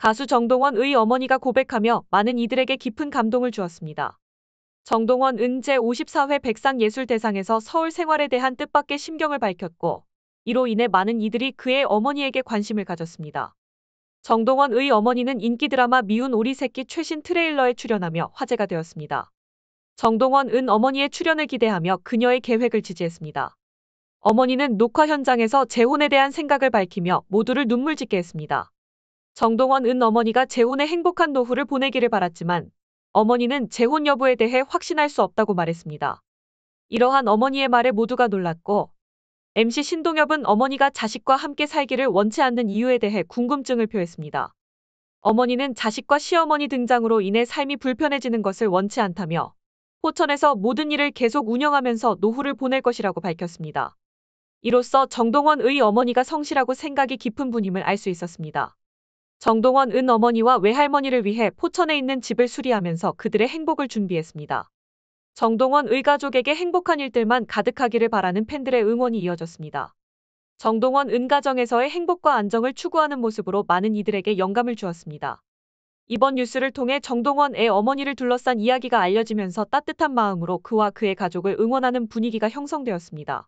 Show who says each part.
Speaker 1: 가수 정동원의 어머니가 고백하며 많은 이들에게 깊은 감동을 주었습니다. 정동원 은 제54회 백상예술대상에서 서울 생활에 대한 뜻밖의 심경을 밝혔고 이로 인해 많은 이들이 그의 어머니에게 관심을 가졌습니다. 정동원의 어머니는 인기 드라마 미운 오리 새끼 최신 트레일러에 출연하며 화제가 되었습니다. 정동원은 어머니의 출연을 기대하며 그녀의 계획을 지지했습니다. 어머니는 녹화 현장에서 재혼에 대한 생각을 밝히며 모두를 눈물짓게 했습니다. 정동원은 어머니가 재혼의 행복한 노후를 보내기를 바랐지만 어머니는 재혼 여부에 대해 확신할 수 없다고 말했습니다. 이러한 어머니의 말에 모두가 놀랐고 MC 신동엽은 어머니가 자식과 함께 살기를 원치 않는 이유에 대해 궁금증을 표했습니다. 어머니는 자식과 시어머니 등장으로 인해 삶이 불편해지는 것을 원치 않다며 호천에서 모든 일을 계속 운영하면서 노후를 보낼 것이라고 밝혔습니다. 이로써 정동원의 어머니가 성실하고 생각이 깊은 분임을 알 수 있었습니다. 정동원 은 어머니와 외할머니를 위해 포천에 있는 집을 수리하면서 그들의 행복을 준비했습니다. 정동원 의 가족에게 행복한 일들만 가득하기를 바라는 팬들의 응원이 이어졌습니다. 정동원 은 가정에서의 행복과 안정을 추구하는 모습으로 많은 이들에게 영감을 주었습니다. 이번 뉴스를 통해 정동원의 어머니를 둘러싼 이야기가 알려지면서 따뜻한 마음으로 그와 그의 가족을 응원하는 분위기가 형성되었습니다.